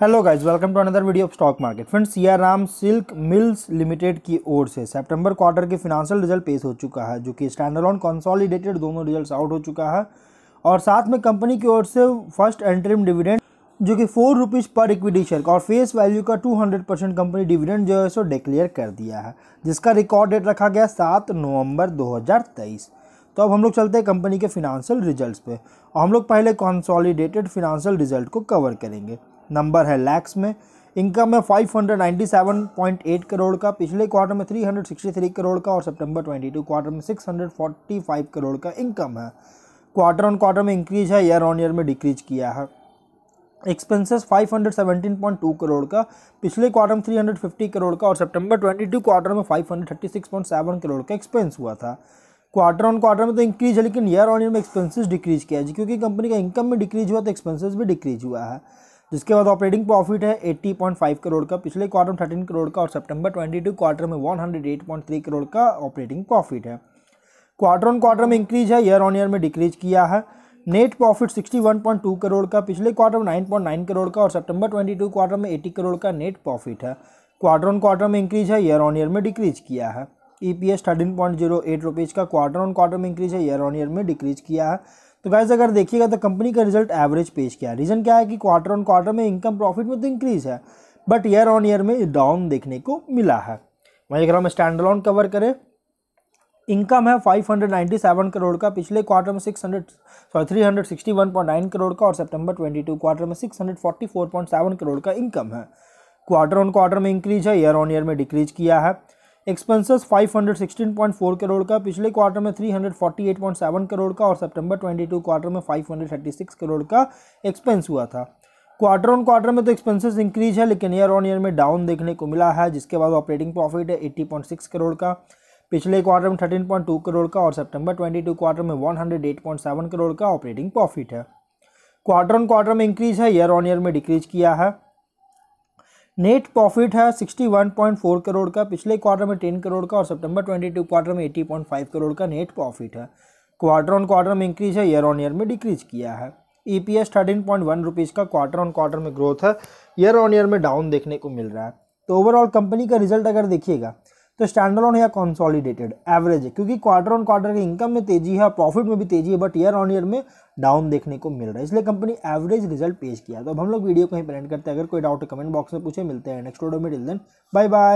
hello guys welcome to another video of stock market friends Siyaram silk mills limited की ओर से सितंबर quarter के फिनांशियल रिजल्ट पेश हो चुका है जो कि स्टैंडर्ड ऑन कंसोलिडेटेड दोनों रिजल्ट्स आउट हो चुका है और साथ में कंपनी की ओर से फर्स्ट एंट्रीम डिविडेंड जो कि फोर रुपीज़ पर इक्विटी शेयर का और फेस वैल्यू का two hundred percent company dividend जो है सो डिक्लेयर कर दिया है जिसका रिकॉर्ड डेट रखा गया सात नवंबर दो हज़ार तेईस तो अब हम लोग चलते हैं कंपनी के फिनांशियल रिजल्ट्स पे और हम लोग पहले कॉन्सॉलिडेटेड फिनांशियल रिजल्ट को कवर करेंगे नंबर है लैक्स में इनकम है 597.8 करोड़ का पिछले क्वार्टर में 363 करोड़ का और सितंबर 22 क्वार्टर में 645 करोड़ का इनकम है क्वार्टर ऑन क्वार्टर में इंक्रीज है ईयर ऑन ईयर में डिक्रीज किया है एक्सपेंसेस 517.2 करोड़ का पिछले क्वार्टर में 350 करोड़ का और सितंबर 22 क्वार्टर में 536.7 करोड़ का एक्सपेंस हुआ था क्वार्टर ऑन क्वार्टर में तो इंक्रीज है लेकिन ईयर ऑन ईयर में एक्सपेंसेस डिक्रीज किया है क्योंकि कंपनी का इनकम में डिक्रीज हुआ तो एक्सपेंसेस भी डिक्रीज हुआ है जिसके बाद ऑपरेटिंग प्रॉफिट है 80.5 करोड़ का पिछले क्वार्टर में थर्टीन करोड़ का और सितंबर 22 क्वार्टर में 108.3 करोड़ का ऑपरेटिंग प्रॉफिट है क्वार्टर ऑन क्वार्टर में इंक्रीज है ईयर ऑन ईयर में डिक्रीज किया है नेट प्रॉफिट 61.2 करोड़ का पिछले क्वार्टर में 9.9 करोड़ का और सितंबर 22 क्वार्टर में 80 करोड़ का नेट प्रॉफिट है क्वार्टर ऑन क्वार्टर में इंक्रीज है ईयर ऑन ईयर में डिक्रीज किया है E P S thirteen point zero eight rupees का क्वार्टर ऑन क्वार्टर में इंक्रीज है ईयर ऑन ईयर में डिक्रीज किया है तो गाइज अगर देखिएगा तो कंपनी का रिजल्ट एवरेज पेश किया रीज़न क्या है कि क्वार्टर ऑन क्वार्टर में इनकम प्रॉफिट में तो इंक्रीज़ है बट ईयर ऑन ईयर में डाउन देखने को मिला है वहीं अगर हम स्टैंड लॉन कवर करें इनकम है 597 करोड़ का पिछले क्वार्टर में 600 सॉरी 361.9 करोड़ का और सितंबर 22 क्वार्टर में 644.7 करोड़ का इनकम है क्वार्टर ऑन क्वार्टर में इंक्रीज है ईयर ऑन ईयर में डिक्रीज किया है एक्सपेंसेस 516.4 करोड़ का पिछले क्वार्टर में 348.7 करोड़ का और सितंबर 22 क्वार्टर में 536 करोड़ का एक्सपेंस हुआ था क्वार्टर ऑन क्वार्टर में तो एक्सपेंसेस इंक्रीज है लेकिन ईयर ऑन ईयर में डाउन देखने को मिला है जिसके बाद ऑपरेटिंग प्रॉफिट है एट्टी करोड़ का पिछले क्वार्टर में थर्टीन करोड़ का और सेप्टेम्बर ट्वेंटी क्वार्टर में वन करोड़ का ऑपरेटिंग प्रॉफिट है क्वार्टर ऑन क्वार्टर में इंक्रीज है ईयर ऑन ईयर में डिक्रीज किया है नेट प्रॉफिट है 61.4 करोड़ का पिछले क्वार्टर में 10 करोड़ का और सितंबर 22 क्वार्टर में 80.5 करोड़ का नेट प्रॉफिट है क्वार्टर ऑन क्वार्टर में इंक्रीज है ईयर ऑन ईयर में डिक्रीज किया है E P S thirteen point one rupees का क्वार्टर ऑन क्वार्टर में ग्रोथ है ईयर ऑन ईयर में डाउन देखने को मिल रहा है तो ओवरऑल कंपनी का रिजल्ट अगर देखिएगा तो ऑन या कॉन्सॉलिडेटेड एवरेज है क्योंकि क्वार्टर ऑन क्वार्टर की इनकम में तेजी है प्रॉफिट में भी तेजी है बट ईयर ऑन ईयर में डाउन देखने को मिल रहा है इसलिए कंपनी एवरेज रिजल्ट पेश किया तो अब हम लोग वीडियो को ही प्रेजेंट करते हैं अगर कोई डाउट कमेंट बॉक्स में पूछे मिलते हैं नेक्स्ट वीडियो में टिल देन बाय बाय